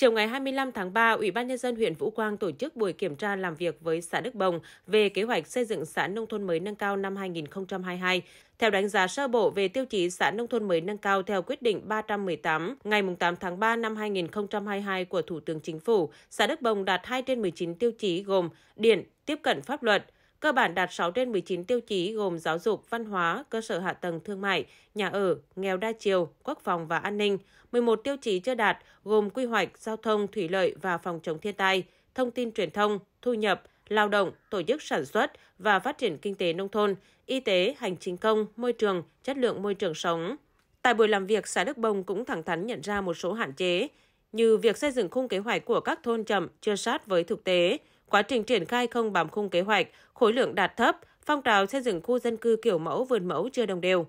Chiều ngày 25 tháng 3, Ủy ban Nhân dân huyện Vũ Quang tổ chức buổi kiểm tra làm việc với xã Đức Bồng về kế hoạch xây dựng xã nông thôn mới nâng cao năm 2022. Theo đánh giá sơ bộ về tiêu chí xã nông thôn mới nâng cao theo quyết định 318 ngày 8 tháng 3 năm 2022 của Thủ tướng Chính phủ, xã Đức Bồng đạt 2 trên 19 tiêu chí gồm điện, tiếp cận pháp luật, cơ bản đạt 6 trên 19 tiêu chí gồm giáo dục, văn hóa, cơ sở hạ tầng thương mại, nhà ở, nghèo đa chiều, quốc phòng và an ninh. 11 tiêu chí chưa đạt gồm quy hoạch, giao thông, thủy lợi và phòng chống thiên tai, thông tin truyền thông, thu nhập, lao động, tổ chức sản xuất và phát triển kinh tế nông thôn, y tế, hành chính công, môi trường, chất lượng môi trường sống. Tại buổi làm việc, xã Đức Bông cũng thẳng thắn nhận ra một số hạn chế, như việc xây dựng khung kế hoạch của các thôn chậm, chưa sát với thực tế, Quá trình triển khai không bám khung kế hoạch, khối lượng đạt thấp, phong trào xây dựng khu dân cư kiểu mẫu vườn mẫu chưa đồng đều.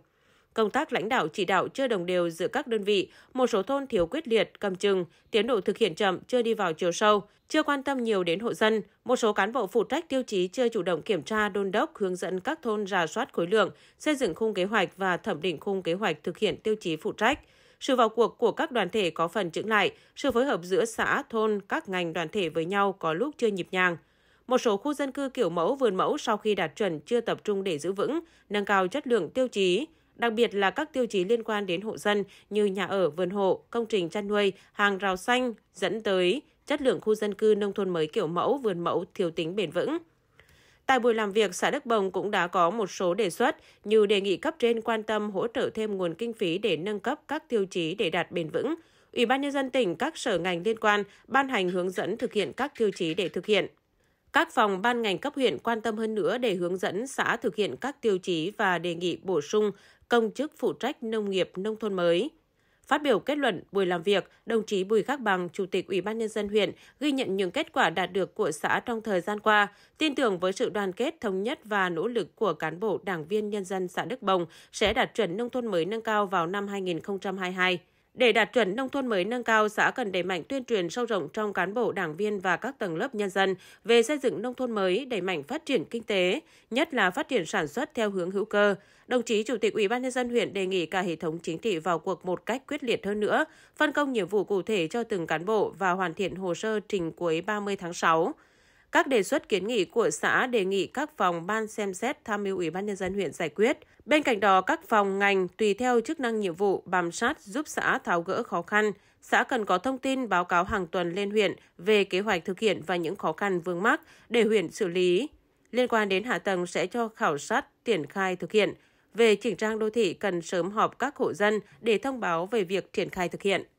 Công tác lãnh đạo chỉ đạo chưa đồng đều giữa các đơn vị, một số thôn thiếu quyết liệt, cầm chừng, tiến độ thực hiện chậm, chưa đi vào chiều sâu, chưa quan tâm nhiều đến hộ dân, một số cán bộ phụ trách tiêu chí chưa chủ động kiểm tra đôn đốc hướng dẫn các thôn rà soát khối lượng, xây dựng khung kế hoạch và thẩm định khung kế hoạch thực hiện tiêu chí phụ trách. Sự vào cuộc của các đoàn thể có phần chững lại, sự phối hợp giữa xã, thôn, các ngành đoàn thể với nhau có lúc chưa nhịp nhàng. Một số khu dân cư kiểu mẫu vườn mẫu sau khi đạt chuẩn chưa tập trung để giữ vững, nâng cao chất lượng tiêu chí, đặc biệt là các tiêu chí liên quan đến hộ dân như nhà ở, vườn hộ, công trình chăn nuôi, hàng rào xanh dẫn tới chất lượng khu dân cư nông thôn mới kiểu mẫu, vườn mẫu thiếu tính bền vững. Tại buổi làm việc, xã Đức Bồng cũng đã có một số đề xuất như đề nghị cấp trên quan tâm hỗ trợ thêm nguồn kinh phí để nâng cấp các tiêu chí để đạt bền vững. Ủy ban nhân dân tỉnh, các sở ngành liên quan ban hành hướng dẫn thực hiện các tiêu chí để thực hiện. Các phòng ban ngành cấp huyện quan tâm hơn nữa để hướng dẫn xã thực hiện các tiêu chí và đề nghị bổ sung công chức phụ trách nông nghiệp nông thôn mới. Phát biểu kết luận buổi làm việc, đồng chí Bùi Khắc Bằng, Chủ tịch Ủy ban Nhân dân huyện ghi nhận những kết quả đạt được của xã trong thời gian qua, tin tưởng với sự đoàn kết, thống nhất và nỗ lực của cán bộ, đảng viên nhân dân xã Đức Bồng sẽ đạt chuẩn nông thôn mới nâng cao vào năm 2022. Để đạt chuẩn nông thôn mới nâng cao, xã cần đẩy mạnh tuyên truyền sâu rộng trong cán bộ, đảng viên và các tầng lớp nhân dân về xây dựng nông thôn mới, đẩy mạnh phát triển kinh tế, nhất là phát triển sản xuất theo hướng hữu cơ. Đồng chí Chủ tịch Ủy ban nhân dân huyện đề nghị cả hệ thống chính trị vào cuộc một cách quyết liệt hơn nữa, phân công nhiệm vụ cụ thể cho từng cán bộ và hoàn thiện hồ sơ trình cuối 30 tháng 6. Các đề xuất kiến nghị của xã đề nghị các phòng ban xem xét tham mưu Ủy ban nhân dân huyện giải quyết. Bên cạnh đó, các phòng ngành tùy theo chức năng nhiệm vụ bám sát giúp xã tháo gỡ khó khăn. Xã cần có thông tin báo cáo hàng tuần lên huyện về kế hoạch thực hiện và những khó khăn vướng mắc để huyện xử lý. Liên quan đến hạ tầng sẽ cho khảo sát triển khai thực hiện. Về chỉnh trang đô thị cần sớm họp các hộ dân để thông báo về việc triển khai thực hiện.